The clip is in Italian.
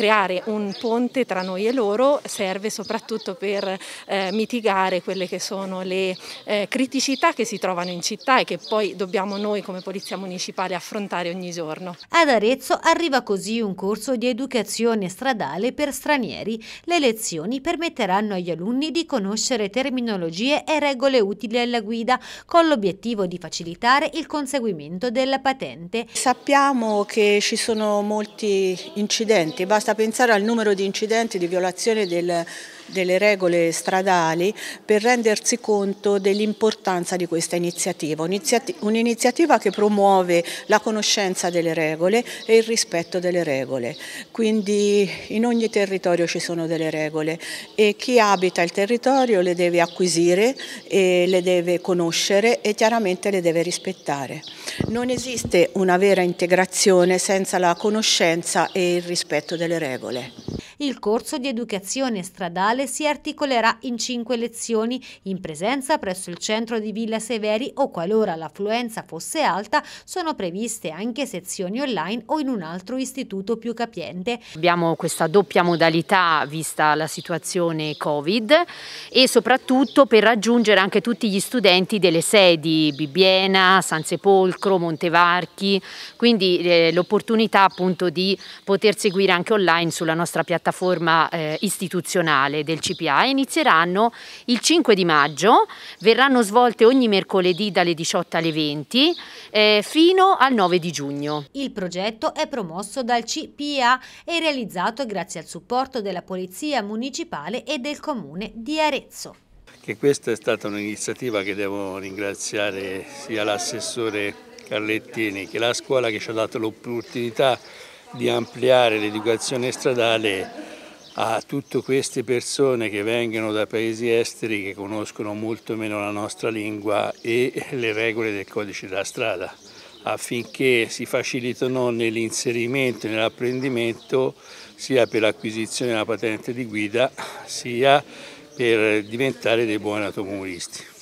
creare un ponte tra noi e loro serve soprattutto per eh, mitigare quelle che sono le eh, criticità che si trovano in città e che poi dobbiamo noi come Polizia Municipale affrontare ogni giorno. Ad Arezzo arriva così un corso di educazione stradale per stranieri. Le lezioni permetteranno agli alunni di conoscere terminologie e regole utili alla guida con l'obiettivo di facilitare il conseguimento della patente. Sappiamo che ci sono molti incidenti, basta basta pensare al numero di incidenti di violazione del delle regole stradali per rendersi conto dell'importanza di questa iniziativa, un'iniziativa che promuove la conoscenza delle regole e il rispetto delle regole. Quindi in ogni territorio ci sono delle regole e chi abita il territorio le deve acquisire, le deve conoscere e chiaramente le deve rispettare. Non esiste una vera integrazione senza la conoscenza e il rispetto delle regole. Il corso di educazione stradale si articolerà in cinque lezioni in presenza presso il centro di Villa Severi o qualora l'affluenza fosse alta sono previste anche sezioni online o in un altro istituto più capiente. Abbiamo questa doppia modalità vista la situazione Covid e soprattutto per raggiungere anche tutti gli studenti delle sedi Bibbiena, San Sepolcro, Montevarchi, quindi eh, l'opportunità appunto di poter seguire anche online sulla nostra piattaforma piattaforma eh, istituzionale del CPA e inizieranno il 5 di maggio, verranno svolte ogni mercoledì dalle 18 alle 20 eh, fino al 9 di giugno. Il progetto è promosso dal CPA e realizzato grazie al supporto della Polizia Municipale e del Comune di Arezzo che questa è stata un'iniziativa che devo ringraziare sia l'assessore Carlettini che la scuola che ci ha dato l'opportunità di ampliare l'educazione stradale a tutte queste persone che vengono da paesi esteri che conoscono molto meno la nostra lingua e le regole del codice della strada affinché si facilitino nell'inserimento e nell'apprendimento sia per l'acquisizione della patente di guida sia per diventare dei buoni automobilisti.